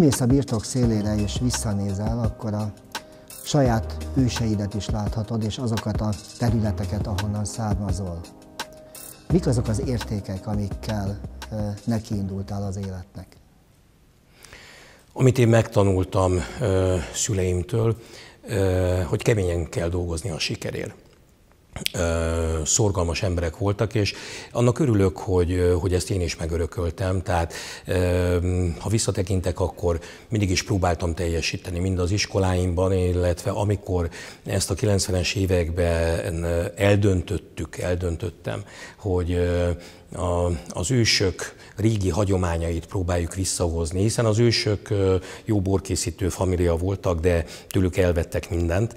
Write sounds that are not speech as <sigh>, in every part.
kimész a birtok szélére és visszanézel, akkor a saját őseidet is láthatod, és azokat a területeket, ahonnan származol. Mik azok az értékek, amikkel nekiindultál az életnek? Amit én megtanultam szüleimtől, hogy keményen kell dolgozni a sikerért szorgalmas emberek voltak, és annak örülök, hogy, hogy ezt én is megörököltem, tehát ha visszatekintek, akkor mindig is próbáltam teljesíteni, mind az iskoláimban, illetve amikor ezt a 90-es években eldöntöttük, eldöntöttem, hogy a, az ősök régi hagyományait próbáljuk visszahozni, hiszen az ősök jó borkészítő família voltak, de tőlük elvettek mindent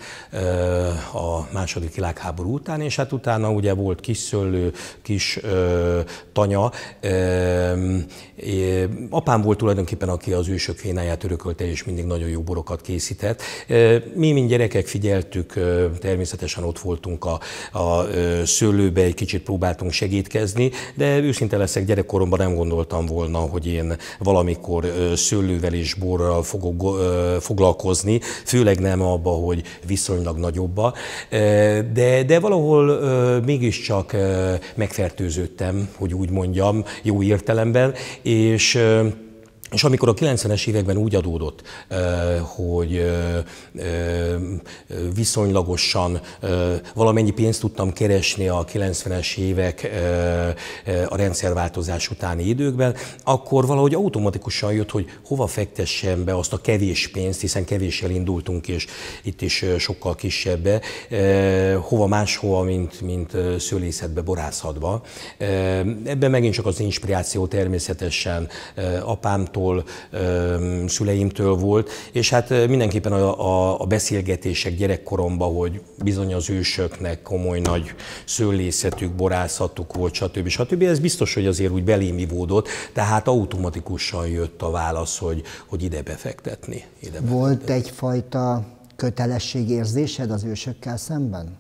a második világháborút, után, és hát utána ugye volt kis szöllő, kis ö, tanya. Ö, é, apám volt tulajdonképpen, aki az ősök fénáját örökölte, és mindig nagyon jó borokat készített. Ö, mi, mint gyerekek figyeltük, ö, természetesen ott voltunk a, a ö, szőlőbe, egy kicsit próbáltunk segítkezni, de őszinte leszek, gyerekkoromban nem gondoltam volna, hogy én valamikor ö, szőlővel és borral fogok ö, foglalkozni, főleg nem abba, hogy viszonylag nagyobba. De, de valahogy valahol ö, mégiscsak ö, megfertőződtem, hogy úgy mondjam, jó értelemben, és ö, és amikor a 90-es években úgy adódott, hogy viszonylagosan valamennyi pénzt tudtam keresni a 90-es évek a rendszerváltozás utáni időkben, akkor valahogy automatikusan jött, hogy hova fektessem be azt a kevés pénzt, hiszen kevéssel indultunk és itt is sokkal kisebbe, hova máshova, mint, mint szőlészetbe, borászatba. Ebben megint csak az inspiráció természetesen apámtól, apámtól, szüleimtől volt, és hát mindenképpen a, a, a beszélgetések gyerekkoromban, hogy bizony az ősöknek komoly nagy szőlészetük, borászatuk volt, stb. stb. Ez biztos, hogy azért úgy belém ivódott, tehát automatikusan jött a válasz, hogy, hogy ide befektetni. Ide befektetni. egyfajta kötelességérzésed az ősökkel szemben?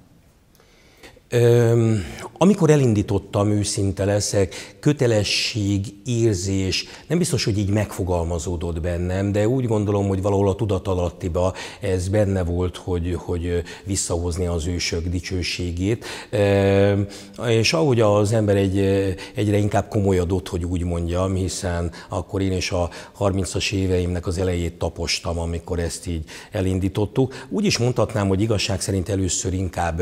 Öm, amikor elindítottam, őszinte leszek, kötelesség, érzés, nem biztos, hogy így megfogalmazódott bennem, de úgy gondolom, hogy valahol a tudatalattiba ez benne volt, hogy, hogy visszahozni az ősök dicsőségét. Öm, és ahogy az ember egy, egyre inkább komolyodott, hogy úgy mondjam, hiszen akkor én is a 30-as éveimnek az elejét tapostam, amikor ezt így elindítottuk. Úgy is mondhatnám, hogy igazság szerint először inkább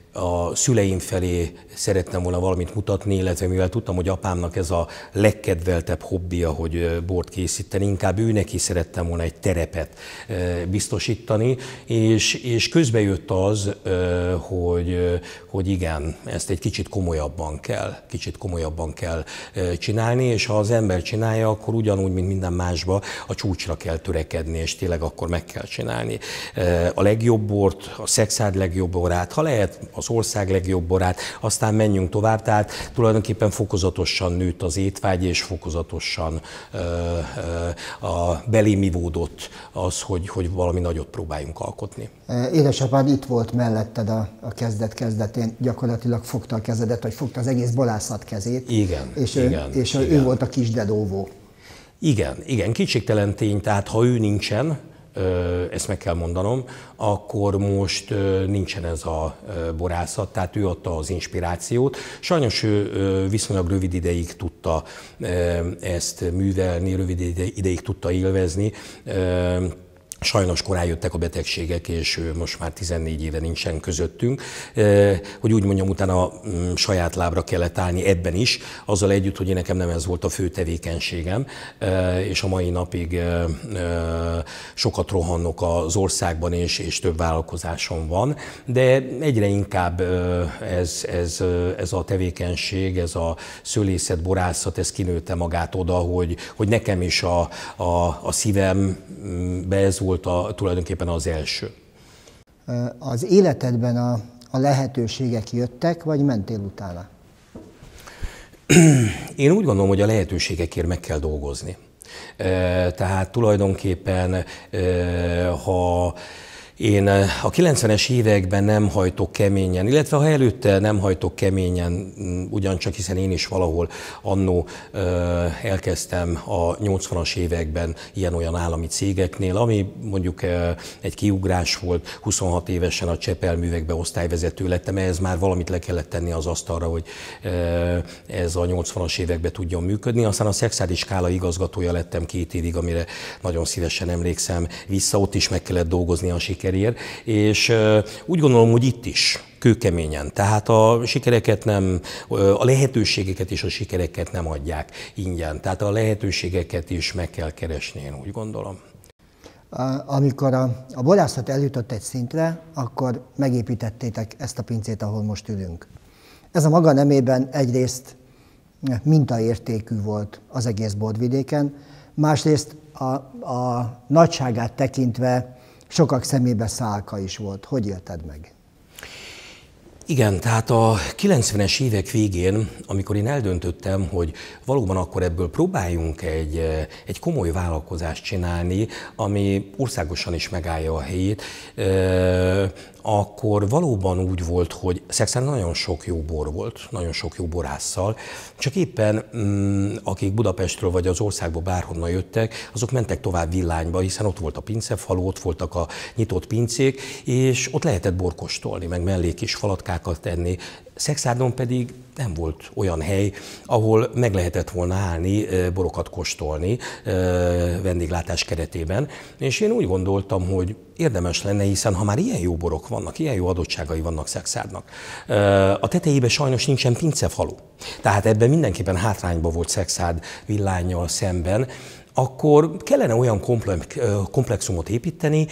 a szüleim felé szerettem volna valamit mutatni, illetve mivel tudtam, hogy apámnak ez a legkedveltebb hobbija, hogy bort készíteni, inkább ő neki szerettem volna egy terepet biztosítani, és, és közbe jött az, hogy, hogy igen, ezt egy kicsit komolyabban kell, kicsit komolyabban kell csinálni, és ha az ember csinálja, akkor ugyanúgy, mint minden másba, a csúcsra kell törekedni, és tényleg akkor meg kell csinálni. A legjobb bort, a szexád legjobb borát, ha lehet, az ország legjobb borát, aztán menjünk tovább, tehát tulajdonképpen fokozatosan nőtt az étvágy, és fokozatosan ö, ö, a belémivódott az, hogy, hogy valami nagyot próbáljunk alkotni. Édesapád itt volt melletted a, a kezdet kezdetén, gyakorlatilag fogta a kezedet, vagy fogta az egész bolászat kezét. Igen, és igen. Ő, és igen. ő volt a kis dedóvó. Igen, igen, kétségtelen tény, tehát ha ő nincsen, ezt meg kell mondanom, akkor most nincsen ez a borászat, tehát ő adta az inspirációt. Sajnos ő viszonylag rövid ideig tudta ezt művelni, rövid ideig tudta élvezni, Sajnos korán jöttek a betegségek, és most már 14 éve nincsen közöttünk. Hogy úgy mondjam, utána mm, saját lábra kellett állni ebben is, azzal együtt, hogy én nekem nem ez volt a fő tevékenységem, és a mai napig sokat rohannok az országban, és, és több vállalkozásom van, de egyre inkább ez, ez, ez a tevékenység, ez a szőlészet, borászat, ez kinőtte magát oda, hogy, hogy nekem is a, a, a szívembe ez volt, volt a, tulajdonképpen az első? Az életedben a, a lehetőségek jöttek, vagy mentél utána? Én úgy gondolom, hogy a lehetőségekért meg kell dolgozni. Tehát tulajdonképpen, ha én eh, a 90-es években nem hajtok keményen, illetve ha előtte nem hajtok keményen, mm, ugyancsak hiszen én is valahol annó eh, elkezdtem a 80-as években ilyen-olyan állami cégeknél, ami mondjuk eh, egy kiugrás volt, 26 évesen a Csepel művekbe osztályvezető lettem, ehhez már valamit le kellett tenni az asztalra, hogy ez a 80-as években tudjon működni. Aztán a Szexádi Skála igazgatója lettem két évig, amire nagyon szívesen emlékszem vissza, ott is meg kellett dolgozni a sikert sikerért, és úgy gondolom, hogy itt is kőkeményen. Tehát a sikereket nem, a lehetőségeket és a sikereket nem adják ingyen. Tehát a lehetőségeket is meg kell keresni, én úgy gondolom. Amikor a, a borászat eljutott egy szintre, akkor megépítettétek ezt a pincét, ahol most ülünk. Ez a maga nemében egyrészt mintaértékű volt az egész borvidéken, másrészt a, a nagyságát tekintve sokak szemébe szálka is volt. Hogy élted meg? Igen, tehát a 90-es évek végén, amikor én eldöntöttem, hogy valóban akkor ebből próbáljunk egy, egy komoly vállalkozást csinálni, ami országosan is megállja a helyét, akkor valóban úgy volt, hogy szexen nagyon sok jó bor volt, nagyon sok jó borásszal, csak éppen mm, akik Budapestről vagy az országból bárhonnan jöttek, azok mentek tovább villányba, hiszen ott volt a pincefaló, ott voltak a nyitott pincék, és ott lehetett borkostolni, meg mellék is falatkákat tenni, Szexárdon pedig nem volt olyan hely, ahol meg lehetett volna állni, borokat kóstolni vendéglátás keretében, és én úgy gondoltam, hogy érdemes lenne, hiszen ha már ilyen jó borok vannak, ilyen jó adottságai vannak Szexárdnak, a tetejébe sajnos nincsen pincefalu. Tehát ebben mindenképpen hátrányba volt Szexárd villányjal szemben, akkor kellene olyan komplexumot építeni,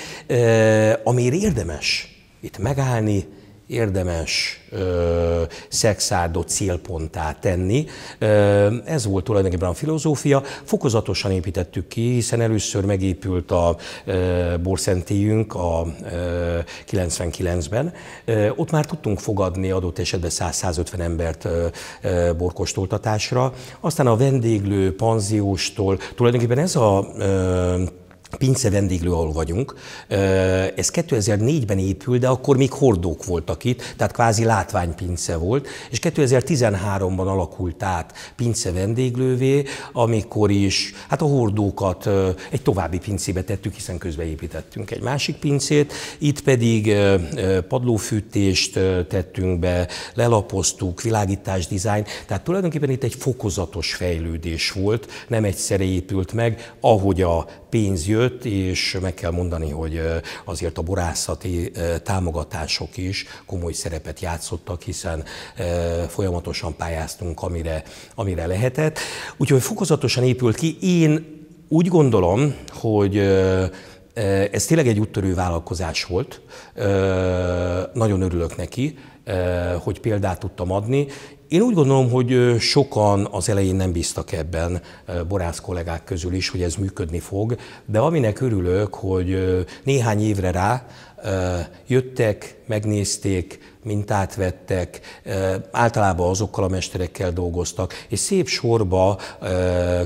amiért érdemes itt megállni, érdemes ö, szexárdot célponttá tenni. Ö, ez volt tulajdonképpen a filozófia. Fokozatosan építettük ki, hiszen először megépült a borszentélyünk a ö, 99-ben. Ö, ott már tudtunk fogadni adott esetben 100-150 embert ö, ö, borkostoltatásra. Aztán a vendéglő, panzióstól, tulajdonképpen ez a ö, Pince vendéglő, ahol vagyunk, ez 2004-ben épült, de akkor még hordók voltak itt, tehát kvázi látványpince volt, és 2013-ban alakult át pince vendéglővé, amikor is hát a hordókat egy további pincébe tettük, hiszen közben építettünk egy másik pincét, itt pedig padlófűtést tettünk be, lelapoztuk, világítás, dizájn, tehát tulajdonképpen itt egy fokozatos fejlődés volt, nem egyszerre épült meg, ahogy a pénz jött, és meg kell mondani, hogy azért a borászati támogatások is komoly szerepet játszottak, hiszen folyamatosan pályáztunk, amire, amire lehetett. Úgyhogy fokozatosan épült ki. Én úgy gondolom, hogy ez tényleg egy úttörő vállalkozás volt. Nagyon örülök neki, hogy példát tudtam adni, én úgy gondolom, hogy sokan az elején nem bíztak ebben, borász kollégák közül is, hogy ez működni fog, de aminek örülök, hogy néhány évre rá jöttek, megnézték, mintát vettek, általában azokkal a mesterekkel dolgoztak, és szép sorba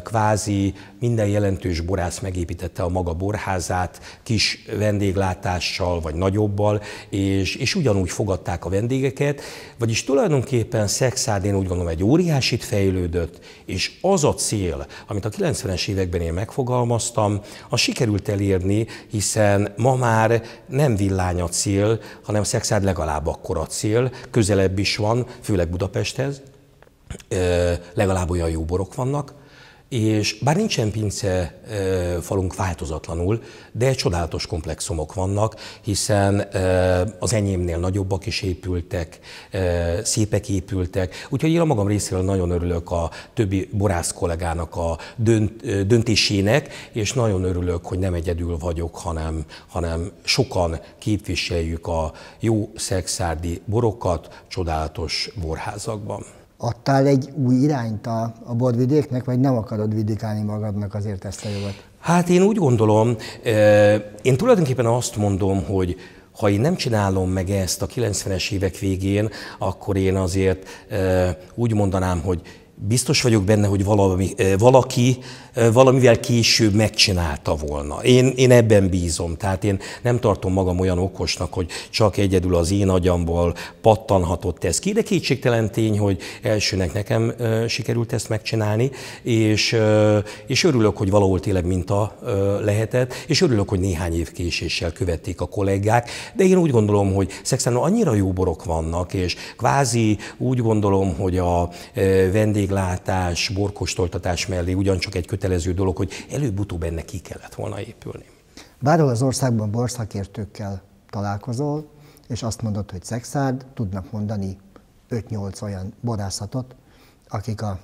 kvázi minden jelentős borász megépítette a maga borházát, kis vendéglátással vagy nagyobbal, és, és ugyanúgy fogadták a vendégeket, vagyis tulajdonképpen Szexád én úgy gondolom egy óriásit fejlődött, és az a cél, amit a 90-es években én megfogalmaztam, az sikerült elérni, hiszen ma már nem villány a cél, hanem Szexád legalább akkora cél, közelebb is van, főleg Budapesthez, legalább olyan jó borok vannak, és bár nincsen pince falunk változatlanul, de csodálatos komplexumok vannak, hiszen az enyémnél nagyobbak is épültek, szépek épültek, úgyhogy én a magam részéről nagyon örülök a többi borász kollégának a dönt, döntésének, és nagyon örülök, hogy nem egyedül vagyok, hanem, hanem sokan képviseljük a jó szexárdi borokat csodálatos borházakban adtál egy új irányt a, a borvidéknek, vagy nem akarod vidikálni magadnak azért ezt a jogot? Hát én úgy gondolom, én tulajdonképpen azt mondom, hogy ha én nem csinálom meg ezt a 90-es évek végén, akkor én azért úgy mondanám, hogy biztos vagyok benne, hogy valami, valaki valamivel később megcsinálta volna. Én, én ebben bízom, tehát én nem tartom magam olyan okosnak, hogy csak egyedül az én agyamból pattanhatott ez ki, de kétségtelen tény, hogy elsőnek nekem sikerült ezt megcsinálni, és, és örülök, hogy valahol tényleg minta lehetett, és örülök, hogy néhány év késéssel követték a kollégák, de én úgy gondolom, hogy Szexánon annyira jó borok vannak, és kvázi úgy gondolom, hogy a vendég vendéglátás, borkostoltatás mellé ugyancsak egy kötelező dolog, hogy előbb-utóbb ennek ki kellett volna épülni. Bárhol az országban borszakértőkkel találkozol, és azt mondod, hogy szexárd, tudnak mondani 5-8 olyan borászatot, akik a,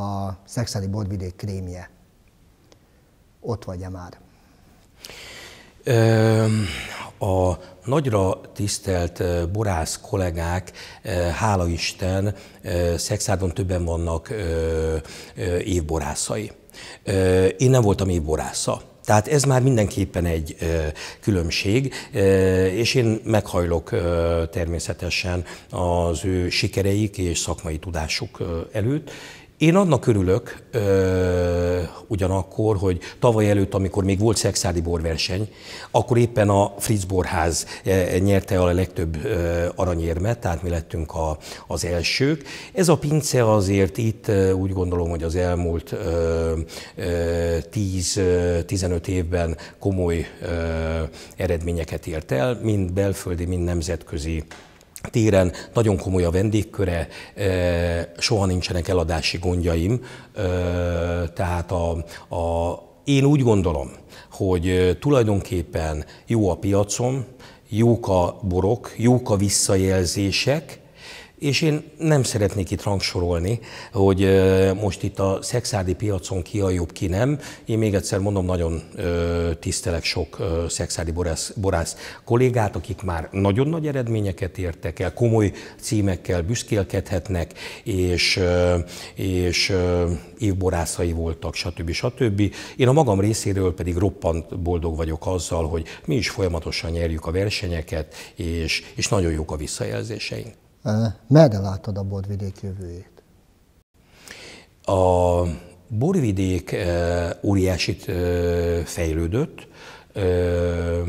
a szexári borvidék krémje. Ott vagy-e már? Ö, a nagyra tisztelt eh, borász kollégák, eh, hála Isten, eh, Szexádon többen vannak évborászai. Én nem voltam évborásza. Tehát ez már mindenképpen egy különbség, és én meghajlok természetesen az ő sikereik és szakmai tudásuk előtt, én annak örülök ö, ugyanakkor, hogy tavaly előtt, amikor még volt szexádi borverseny, akkor éppen a Fritz Borház e, nyerte a legtöbb ö, aranyérmet, tehát mi lettünk a, az elsők. Ez a pince azért itt úgy gondolom, hogy az elmúlt 10-15 évben komoly ö, eredményeket ért el, mind belföldi, mind nemzetközi téren nagyon komoly a vendégköre, e, soha nincsenek eladási gondjaim, e, tehát a, a, én úgy gondolom, hogy e, tulajdonképpen jó a piacom, jók a borok, jók a visszajelzések, és én nem szeretnék itt rangsorolni, hogy most itt a szexádi piacon ki a jobb, ki nem. Én még egyszer mondom, nagyon tisztelek sok szexádi borász, borász kollégát, akik már nagyon nagy eredményeket értek el, komoly címekkel büszkélkedhetnek, és, és évborászai voltak, stb. stb. Én a magam részéről pedig roppant boldog vagyok azzal, hogy mi is folyamatosan nyerjük a versenyeket, és, és nagyon jók a visszajelzéseink merre a borvidék jövőjét? A borvidék eh, óriásit eh, fejlődött, eh,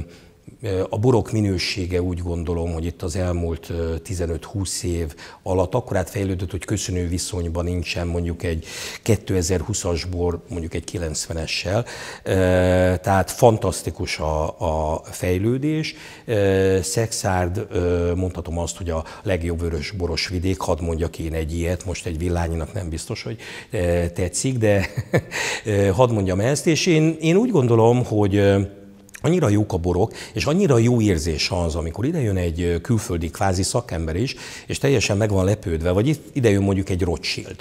a borok minősége úgy gondolom, hogy itt az elmúlt 15-20 év alatt akkorát fejlődött, hogy köszönő viszonyban nincsen mondjuk egy 2020-as bor, mondjuk egy 90-essel. Tehát fantasztikus a, a fejlődés. Szexárd, mondhatom azt, hogy a legjobb vörös boros vidék, hadd mondjak én egy ilyet, most egy villányinak nem biztos, hogy tetszik, de <laughs> hadd mondjam ezt, és én, én úgy gondolom, hogy Annyira jók a borok, és annyira jó érzés az, amikor idejön egy külföldi kvázi szakember is, és teljesen meg van lepődve, vagy idejön mondjuk egy Rothschild,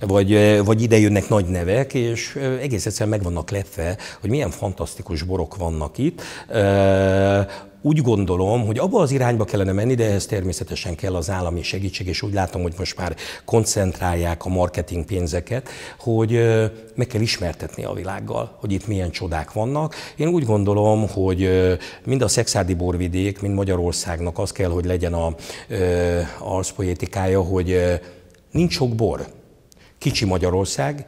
vagy, vagy ide jönnek nagy nevek, és egész egyszerűen meg vannak lepve, hogy milyen fantasztikus borok vannak itt úgy gondolom, hogy abba az irányba kellene menni, de ehhez természetesen kell az állami segítség, és úgy látom, hogy most már koncentrálják a marketing pénzeket, hogy meg kell ismertetni a világgal, hogy itt milyen csodák vannak. Én úgy gondolom, hogy mind a szexádi borvidék, mind Magyarországnak az kell, hogy legyen a, a arszpoétikája, hogy nincs sok bor Kicsi Magyarország,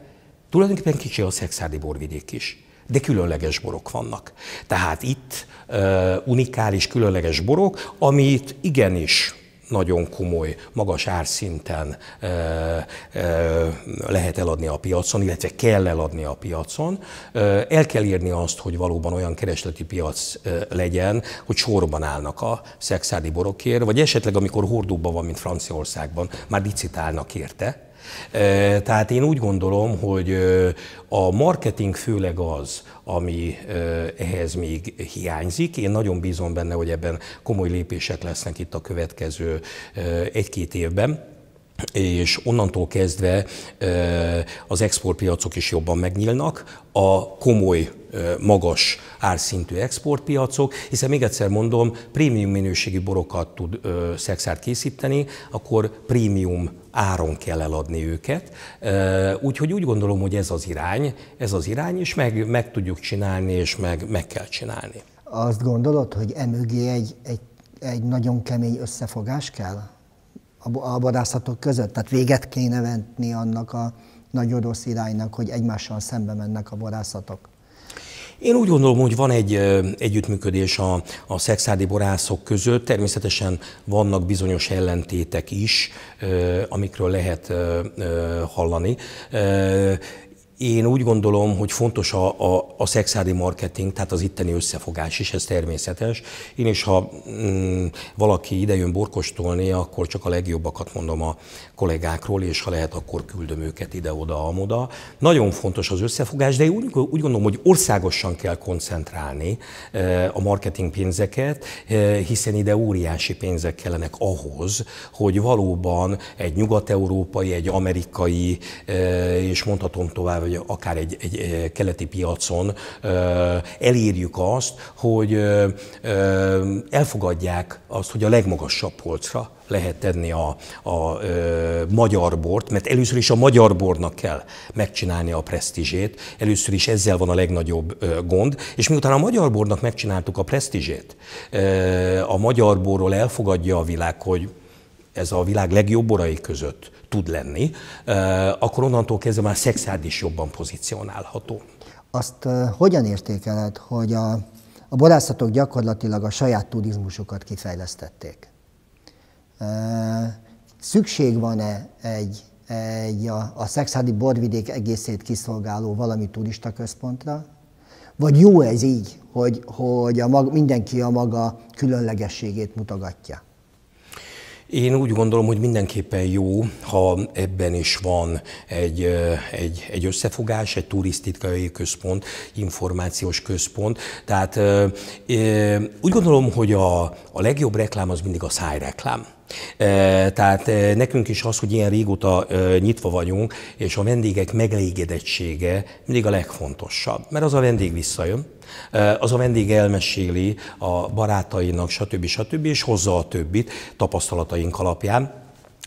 tulajdonképpen kicsi a szexádi borvidék is, de különleges borok vannak. Tehát itt uh, unikális, különleges borok, amit igenis nagyon komoly, magas árszinten ö, ö, lehet eladni a piacon, illetve kell eladni a piacon. Ö, el kell írni azt, hogy valóban olyan keresleti piac ö, legyen, hogy sorban állnak a szexádi borokért, vagy esetleg amikor hordóban van, mint Franciaországban, már licitálnak érte tehát én úgy gondolom, hogy a marketing főleg az, ami ehhez még hiányzik. Én nagyon bízom benne, hogy ebben komoly lépések lesznek itt a következő egy-két évben és onnantól kezdve az exportpiacok is jobban megnyílnak, a komoly, magas árszintű exportpiacok, hiszen még egyszer mondom, prémium minőségű borokat tud szexárt készíteni, akkor prémium áron kell eladni őket. Úgyhogy úgy gondolom, hogy ez az irány, ez az irány, és meg, meg tudjuk csinálni, és meg, meg kell csinálni. Azt gondolod, hogy emögé egy, egy, egy nagyon kemény összefogás kell? a vadászatok között. Tehát véget kéne venni annak a nagy orosz iránynak, hogy egymással szembe mennek a vadászatok. Én úgy gondolom, hogy van egy együttműködés a, a szexádi borászok között. Természetesen vannak bizonyos ellentétek is, amikről lehet hallani. Én úgy gondolom, hogy fontos a, a, a szexádi marketing, tehát az itteni összefogás is, ez természetes. Én is, ha mm, valaki idejön borkostolni, akkor csak a legjobbakat mondom a kollégákról, és ha lehet, akkor küldöm őket ide-oda, amoda. Nagyon fontos az összefogás, de úgy, úgy gondolom, hogy országosan kell koncentrálni e, a marketing pénzeket, e, hiszen ide óriási pénzek kellenek ahhoz, hogy valóban egy nyugat-európai, egy amerikai, e, és mondhatom tovább, vagy akár egy, egy keleti piacon elérjük azt, hogy elfogadják azt, hogy a legmagasabb polcra lehet tenni a, a ö, magyar bort, mert először is a magyar bornak kell megcsinálni a presztízsét, először is ezzel van a legnagyobb ö, gond, és miután a magyar bornak megcsináltuk a presztízsét, ö, a magyar borról elfogadja a világ, hogy ez a világ legjobb borai között tud lenni, eh, akkor onnantól kezdve már szexád is jobban pozícionálható. Azt eh, hogyan értékeled, hogy a, a borászatok gyakorlatilag a saját turizmusukat kifejlesztették? Eh, szükség van-e egy, egy a, a szexádi borvidék egészét kiszolgáló valami turista központra? Vagy jó ez így, hogy, hogy a mag, mindenki a maga különlegességét mutogatja? Én úgy gondolom, hogy mindenképpen jó, ha ebben is van egy, egy, egy összefogás, egy turisztikai központ, információs központ. Tehát úgy gondolom, hogy a, a legjobb reklám az mindig a szájreklám. Tehát nekünk is az, hogy ilyen régóta nyitva vagyunk, és a vendégek megelégedettsége mindig a legfontosabb. Mert az a vendég visszajön, az a vendég elmeséli a barátainak, stb. stb. és hozza a többit tapasztalataink alapján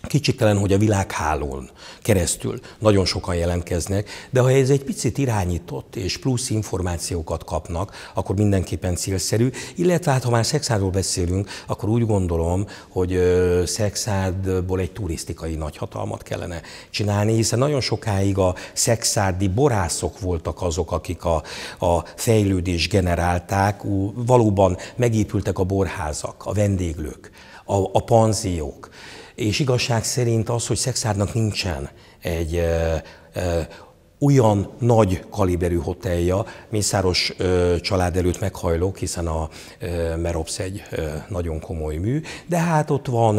kicsitelen, hogy a világhálón keresztül nagyon sokan jelentkeznek, de ha ez egy picit irányított és plusz információkat kapnak, akkor mindenképpen célszerű, illetve hát ha már szexárról beszélünk, akkor úgy gondolom, hogy szexádból egy turisztikai nagyhatalmat kellene csinálni, hiszen nagyon sokáig a szexádi borászok voltak azok, akik a, a fejlődést generálták, valóban megépültek a borházak, a vendéglők, a, a panziók. És igazság szerint az, hogy szexárnak nincsen egy olyan nagy kaliberű hotelja, Mészáros ö, család előtt meghajlok, hiszen a ö, Merops egy ö, nagyon komoly mű, de hát ott van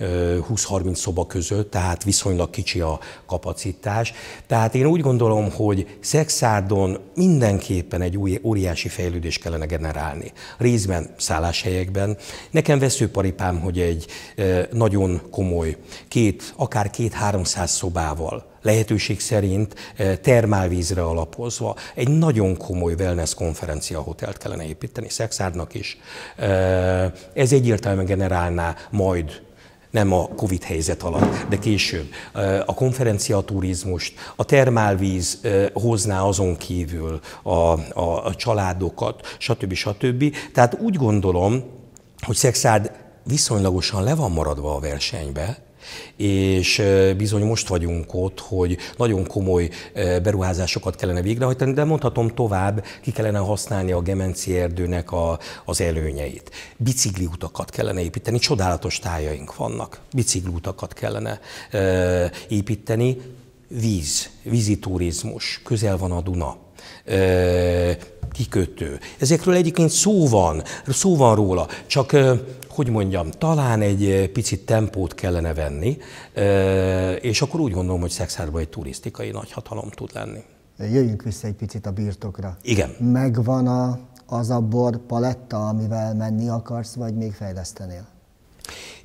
20-30 szoba között, tehát viszonylag kicsi a kapacitás. Tehát én úgy gondolom, hogy Szexárdon mindenképpen egy új, óriási fejlődés kellene generálni. Részben szálláshelyekben. Nekem veszőparipám, hogy egy nagyon komoly, két, akár két-háromszáz szobával lehetőség szerint eh, termálvízre alapozva egy nagyon komoly wellness konferencia hotelt kellene építeni, Szexárdnak is. Eh, ez egyértelműen generálná majd nem a Covid helyzet alatt, de később. Eh, a konferencia turizmust, a termálvíz hozná azon kívül a, a, a családokat, stb. stb. Tehát úgy gondolom, hogy Szexárd viszonylagosan le van maradva a versenybe, és bizony most vagyunk ott, hogy nagyon komoly beruházásokat kellene végrehajtani, de mondhatom tovább, ki kellene használni a Gemenci erdőnek a, az előnyeit. Bicikliutakat kellene építeni, csodálatos tájaink vannak. Bicikliutakat kellene építeni, víz, vízi turizmus. közel van a Duna kikötő. Ezekről egyébként szó van, szó van róla, csak hogy mondjam, talán egy picit tempót kellene venni, és akkor úgy gondolom, hogy Szexárban egy turisztikai nagyhatalom tud lenni. Jöjjünk vissza egy picit a birtokra. Igen. Megvan a, az a bor paletta, amivel menni akarsz, vagy még fejlesztenél?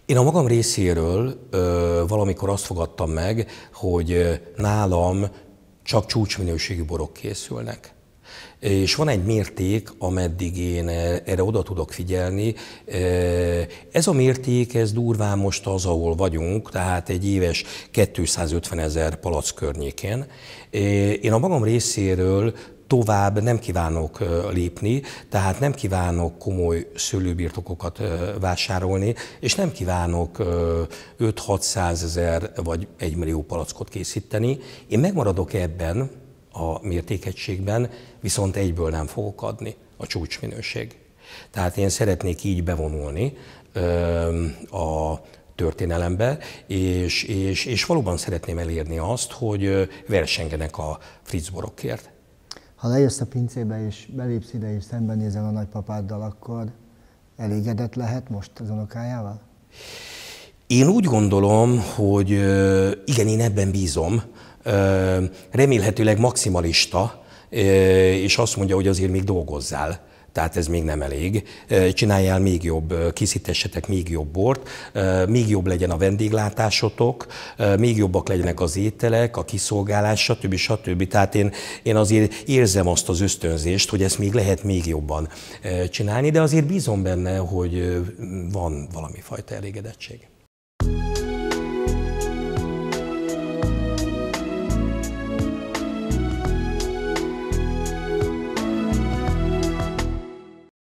Én a magam részéről ö, valamikor azt fogadtam meg, hogy nálam csak csúcsminőségű borok készülnek. És van egy mérték, ameddig én eh, erre oda tudok figyelni. Eh, ez a mérték, ez durván most az, ahol vagyunk, tehát egy éves 250 ezer palac környékén. Eh, én a magam részéről tovább nem kívánok lépni, tehát nem kívánok komoly szőlőbirtokokat vásárolni, és nem kívánok 5-600 ezer vagy 1 millió palackot készíteni. Én megmaradok ebben, a mértékegységben, viszont egyből nem fogok adni a csúcsminőség. Tehát én szeretnék így bevonulni a történelembe, és, és, és valóban szeretném elérni azt, hogy versengenek a fritzborokért. Ha lejössz a pincébe és belépsz ide és szembenézel a nagypapáddal, akkor elégedett lehet most az unokájával? Én úgy gondolom, hogy igen, én ebben bízom, remélhetőleg maximalista, és azt mondja, hogy azért még dolgozzál tehát ez még nem elég. Csináljál még jobb, készítessetek még jobb bort, még jobb legyen a vendéglátásotok, még jobbak legyenek az ételek, a kiszolgálás, stb. stb. Tehát én, én azért érzem azt az ösztönzést, hogy ezt még lehet még jobban csinálni, de azért bízom benne, hogy van valami fajta elégedettség. thank you